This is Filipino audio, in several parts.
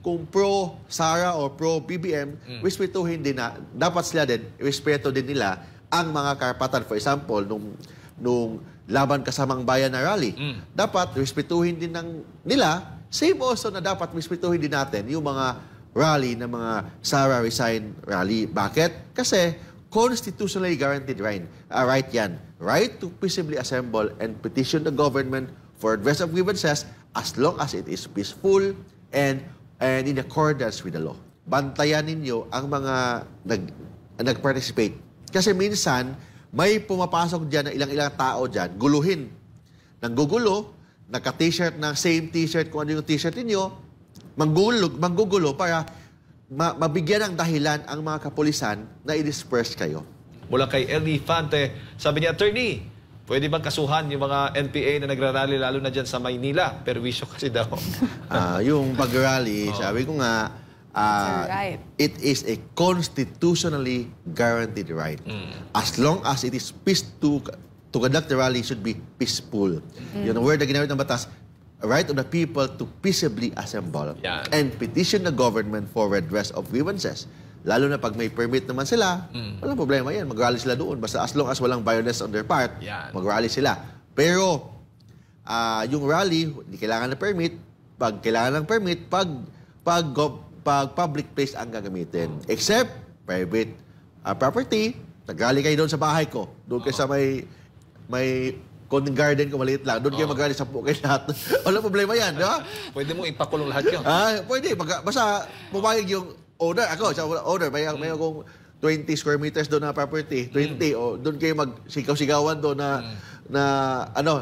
kung pro Sara o pro BBM, mm. respetuhin din na, dapat sila din, respeto din nila ang mga karapatan. For example, nung, nung laban kasamang bayan na rally, mm. dapat respetuhin din ng nila, same also na dapat respetuhin din natin yung mga rally ng mga Sara Resign rally. Bakit? Kasi constitutionally guaranteed right, uh, right yan. Right to peaceably assemble and petition the government for redress of grievances as long as it is peaceful and and in accordance with the law. Bantayan ninyo ang mga nag, nag-participate. Kasi minsan, may pumapasok dyan na ilang-ilang tao dyan, guluhin. Nang gugulo, naka t shirt na same t-shirt kung ano yung t-shirt ninyo, manggulog, manggugulo para ma- mabigyan ng dahilan ang mga kapulisan na i-disperse kayo. Mula kay Elifante, sabi niya, Attorney, Pwede bang kasuhan yung mga NPA na nagrarally lalo na dyan sa Maynila? Perwisyo kasi daw. uh, yung pag-rally, oh. sabi ko nga, uh, right. it is a constitutionally guaranteed right. Mm. As long as it is peace to, to conduct the rally should be peaceful. Mm. Yun ang word na ginamit ng batas, right of the people to peaceably assemble yeah. and petition the government for redress of grievances. Lalo na pag may permit naman sila, mm. walang problema yan. Mag-rally sila doon. Basta as long as walang violence on their part, yan. mag-rally sila. Pero, uh, yung rally, hindi kailangan ng permit. Pag kailangan ng permit, pag, pag, pag public place ang gagamitin. Mm. Except, private uh, property, nag-rally kayo doon sa bahay ko. Doon kayo uh-huh. sa may, may konting garden ko, maliit lang. Doon oh. kayo mag-rally sa pukay lahat. Walang problema yan, di ba? pwede mo ipakulong lahat yun. Ah, pwede. basta pumayag yung owner, ako, hmm. sa owner, may, mm. may akong 20 square meters doon na property, 20, mm. o doon kayo mag magsigaw-sigawan doon na, mm. na ano,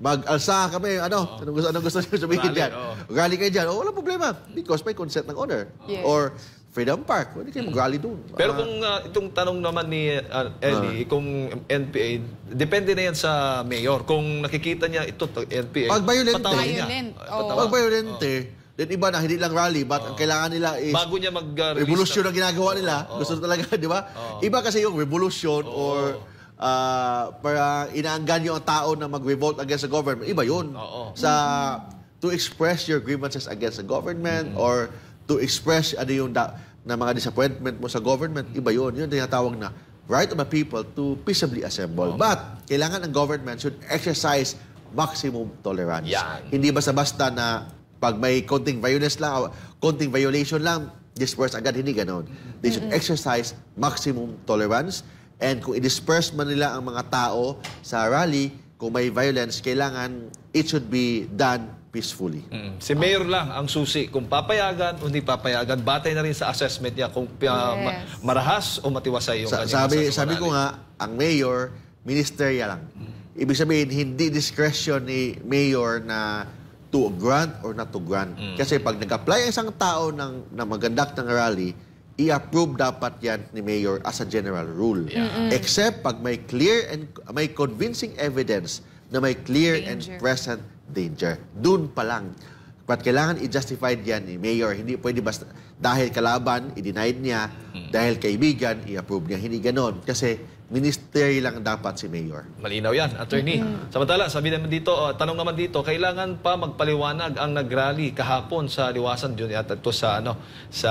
mag-alsa kami, ano, oh. anong gusto, anong gusto nyo sabihin Rally, Oh. Rally kayo dyan, oh, wala problema, because may consent ng owner. Oh. Yes. Or Freedom Park, pwede kayo hmm. mag-rally doon. Pero uh, kung uh, itong tanong naman ni uh, ah, Eddie, uh, kung NPA, depende na yan sa mayor. Kung nakikita niya ito, NPA, pag violent, patawa niya. Violent. Oh. Pag violent, oh. Then iba na, hindi lang rally, but ang kailangan nila is Bago niya mag-release. Uh, revolution na ginagawa nila. Gusto talaga, di ba? Iba kasi yung revolution or ah, uh, para inaanggan yung tao na mag-revolt against the government. Iba yun. Oo. Sa to express your grievances against the government mm-hmm. or to express ano yung da, na mga disappointment mo sa government, iba yun. Yun tinatawag na right of the people to peaceably assemble. But kailangan ang government should exercise maximum tolerance. Yan. Hindi basta-basta na pag may konting violence lang, konting violation lang, disperse agad, hindi ganon. They should exercise maximum tolerance. And kung i-disperse man nila ang mga tao sa rally, kung may violence, kailangan it should be done peacefully. Mm. Si Mayor lang ang susi kung papayagan o hindi papayagan. Batay na rin sa assessment niya kung uh, yes. marahas o matiwasay yung sa, Sabi, sabi ko nga, ang Mayor, ministerya lang. Mm. Ibig sabihin, hindi discretion ni Mayor na to grant or not to grant. Mm. Kasi pag nag-apply isang tao ng, na magandak ng rally, i-approve dapat yan ni Mayor as a general rule. Yeah. Mm-mm. Except pag may clear and may convincing evidence na may clear danger. and present danger. Doon pa lang. But kailangan i-justify yan ni Mayor. Hindi pwede basta dahil kalaban, i-denied niya. Mm. Dahil kaibigan, i-approve niya. Hindi ganon. Kasi Ministry lang dapat si Mayor. Malinaw yan, attorney. Mm-hmm. Samantala, sabi naman dito, uh, tanong naman dito, kailangan pa magpaliwanag ang nagrally kahapon sa liwasan dyan at ito sa ano sa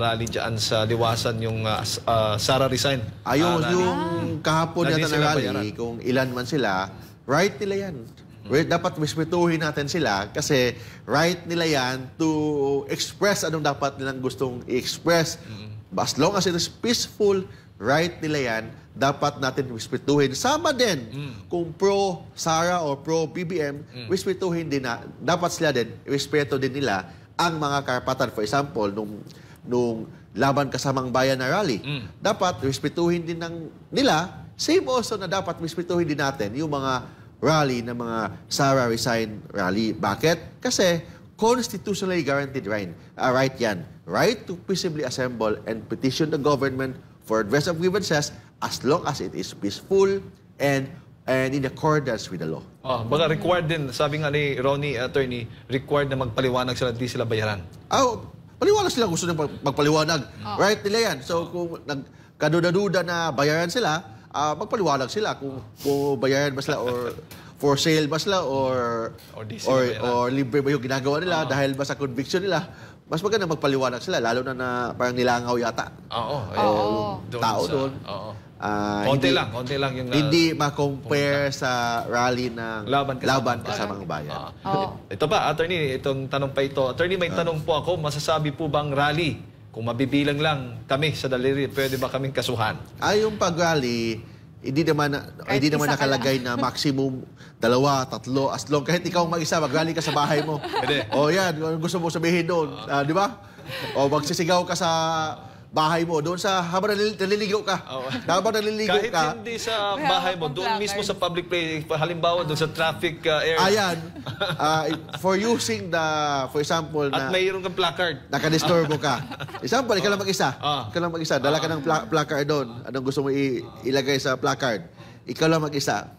rally diyan sa liwasan yung uh, uh, Sara resign. Ayun, uh, yung kahapon yata na rally, kung ilan man sila, right nila yan. Mm-hmm. Well, dapat respetuhin natin sila kasi right nila yan to express anong dapat nilang gustong i-express. Mm-hmm. As long as it is peaceful, right nila yan, dapat natin respetuhin. Sama din, mm. kung pro-Sara o pro-BBM, mm. respetuhin din na, dapat sila din, respeto din nila ang mga karapatan. For example, nung, nung laban kasamang bayan na rally, mm. dapat respetuhin din ng, nila, same also na dapat respetuhin din natin yung mga rally ng mga Sara Resign rally. Bakit? Kasi constitutionally guaranteed right, uh, right yan. Right to peaceably assemble and petition the government for redress of grievances as long as it is peaceful and and in accordance with the law. Oh, ah, baka required din, sabi nga ni Ronnie, attorney, required na magpaliwanag sila, di sila bayaran. Oh, paliwanag sila gusto nila magpaliwanag. Oh. Right nila yan. So kung nagkaduda-duda na bayaran sila, uh, magpaliwanag sila kung, kung bayaran ba sila or for sale ba sila or or, or, or libre ba yung ginagawa nila uh dahil ba sa conviction nila mas maganda magpaliwanag sila, lalo na na parang nilangaw yata. Oo. Eh, Oo. Doon tao sa- doon. Oo. Ah, konti hindi- lang, konti lang yung... na- Hindi ah, ma-compare sa rally ng Laban kasama ang bayan. kasamang bayan. Ah. Oo. Ito pa, attorney, itong tanong pa ito. Attorney, may ah. tanong po ako, masasabi po bang rally? Kung mabibilang lang kami sa daliri, pwede ba kaming kasuhan? Ay, ah, yung pag-rally, hindi naman kahit hindi naman nakalagay na. maximum dalawa, tatlo, as long kahit ikaw mag-isa, magaling ka sa bahay mo. o oh, yan, gusto mo sabihin doon, uh, di ba? O magsisigaw ka sa bahay mo, doon sa habang naliligo ka. Oh. Habang naliligo Kahit ka. Kahit hindi sa bahay mo, doon mismo sa public place, halimbawa doon sa traffic uh, area. Ayan. Uh, for using the, for example, na... At mayroon kang placard. Nakadisturbo ka. example, ikaw lang mag-isa. Oh. Ikaw lang mag-isa. Dala ka ah. ng pla placard doon. Anong gusto mo ilagay sa placard? Ikaw lang mag-isa.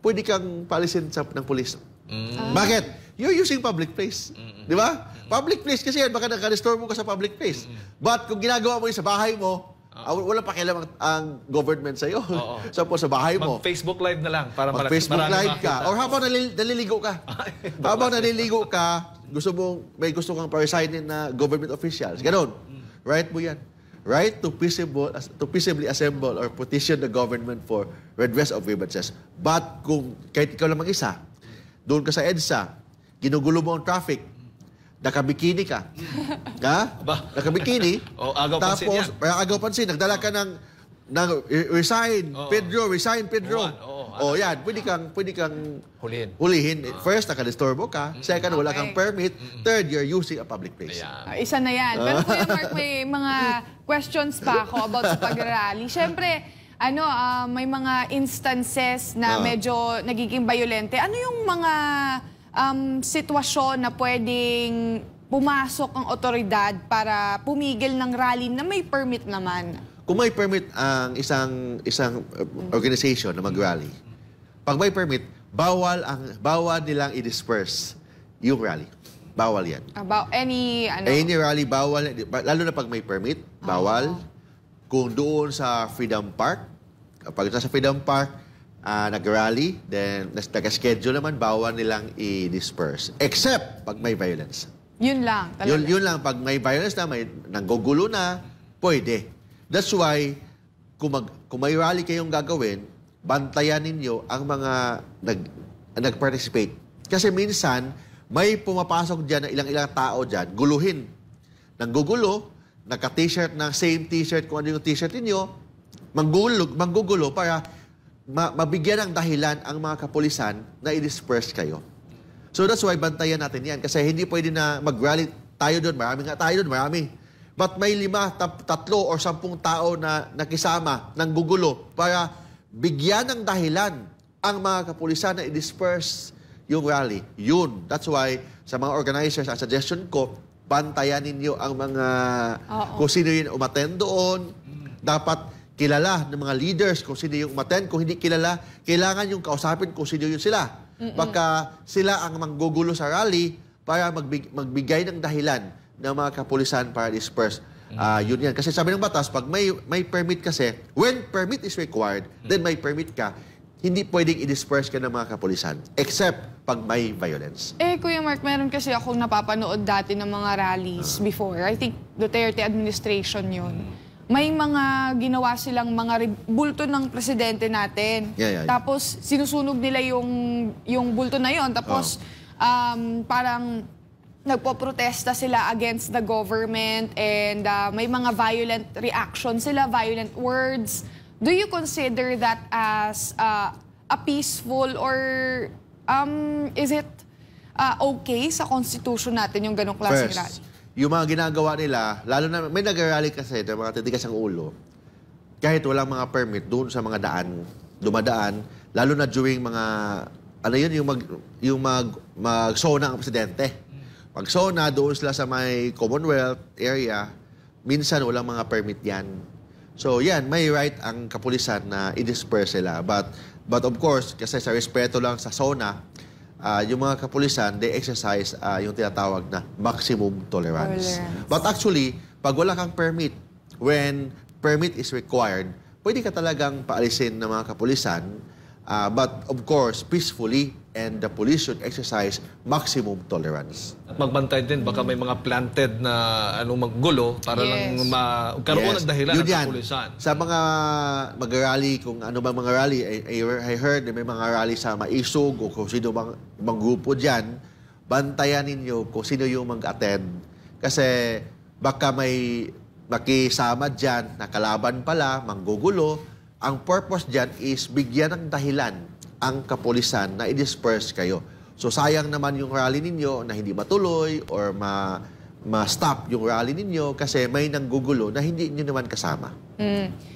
Pwede kang palisin sa, ng polis. Mm. Bakit? You're using public place. Mm -mm. Di ba? Public place kasi yan, baka nagka-restore mo ka sa public place. But kung ginagawa mo yun sa bahay mo, Uh, wala pakialam ang, ang government sa'yo. Oo. sa po sa bahay mo. Mag-Facebook live na lang para marami, Mag-Facebook live ka. Or habang nalil, naliligo ka. habang naliligo ka, gusto mong, may gusto kang paresignin na government officials. Ganon. Right mo yan. Right to, peaceable, to peaceably assemble or petition the government for redress of grievances. But kung kahit ikaw lang mag isa, doon ka sa EDSA, ginugulo mo ang traffic, nakabikini ka. ka? Ba? Nakabikini. o, oh, agaw pansin tapos, yan. agaw pansin, nagdala ka ng, ng resign, Oo. Pedro, resign, Pedro. Oo, Oo, oh, yan. Pwede kang, pwede kang hulihin. hulihin. Ah. First, nakadisturbo ka. Mm-hmm. Second, wala kang permit. Third, you're using a public place. Ayan. Ah, isa na yan. Pero Mark, may mga questions pa ako about sa pag-rally. Siyempre, ano, uh, may mga instances na medyo nagiging violente. Ano yung mga um, sitwasyon na pwedeng pumasok ang otoridad para pumigil ng rally na may permit naman? Kung may permit ang isang isang uh, organization na mag-rally, pag may permit, bawal ang bawal nilang i-disperse yung rally. Bawal yan. About ah, any, ano? Any rally, bawal. Lalo na pag may permit, bawal. Oh. Kung doon sa Freedom Park, pag nasa Freedom Park, uh, nag-rally, then nag-schedule naman, bawal nilang i-disperse. Except pag may violence. Yun lang. Yun, yun lang. Pag may violence na, may nanggugulo na, pwede. That's why, kung, mag, kung may rally kayong gagawin, bantayan ninyo ang mga nag, nag-participate. Kasi minsan, may pumapasok dyan na ilang-ilang tao dyan, guluhin. Nanggugulo, nagka-t-shirt ng same t-shirt kung ano yung t-shirt ninyo, manggulo, manggugulo para ma- mabigyan ng dahilan ang mga kapulisan na i-disperse kayo. So that's why bantayan natin yan. Kasi hindi pwede na mag-rally tayo doon. Marami nga tayo doon, marami. But may lima, tatlo, or sampung tao na nakisama ng gugulo para bigyan ng dahilan ang mga kapulisan na i-disperse yung rally. Yun. That's why sa mga organizers, ang suggestion ko, bantayan ninyo ang mga Oo. kung sino yung umaten doon. Dapat kilala ng mga leaders kung sino yung umaten. Kung hindi kilala, kailangan yung kausapin kung sino yun sila. mm Baka sila ang manggugulo sa rally para magbig- magbigay ng dahilan ng mga kapulisan para disperse. Mm. Ah, yun yan. Kasi sabi ng batas, pag may, may permit kasi, when permit is required, mm. then may permit ka, hindi pwedeng i-disperse ka ng mga kapulisan. Except pag may violence. Eh, Kuya Mark, meron kasi akong napapanood dati ng mga rallies ah. before. I think Duterte administration yun. Mm may mga ginawa silang mga bulto ng presidente natin. Yeah, yeah, yeah. Tapos sinusunog nila yung yung bulto na yon. Tapos oh. um, parang nagpo-protesta sila against the government and uh, may mga violent reaction sila, violent words. Do you consider that as uh, a peaceful or um, is it uh, okay sa constitution natin yung ganong klase ng yung mga ginagawa nila, lalo na may nag-rally kasi, ito, mga titigas ang ulo, kahit walang mga permit doon sa mga daan, dumadaan, lalo na during mga, ano yun, yung mag, yung mag, mag-sona ang presidente. Pag-sona, doon sila sa may Commonwealth area, minsan walang mga permit yan. So yan, may right ang kapulisan na i-disperse sila. But, but of course, kasi sa respeto lang sa SONA, uh, yung mga kapulisan, they exercise uh, yung tinatawag na maximum tolerance. tolerance. But actually, pag wala kang permit, when permit is required, pwede ka talagang paalisin ng mga kapulisan Uh, but of course, peacefully and the police should exercise maximum tolerance. At magbantay din, baka may mga planted na anong maggulo para yes. lang magkaroon yes. ng dahilan Yun ng pulisan. Sa mga mag-rally, kung ano ba mga rally, I, I heard may mga rally sa Maisog o kung sino bang, bang grupo dyan, bantayan ninyo kung sino yung mag-attend. Kasi baka may makisama dyan, kalaban pala, manggugulo, ang purpose dyan is bigyan ng dahilan ang kapulisan na i-disperse kayo. So sayang naman yung rally ninyo na hindi matuloy or ma ma-stop yung rally ninyo kasi may nanggugulo na hindi niyo naman kasama. Mm.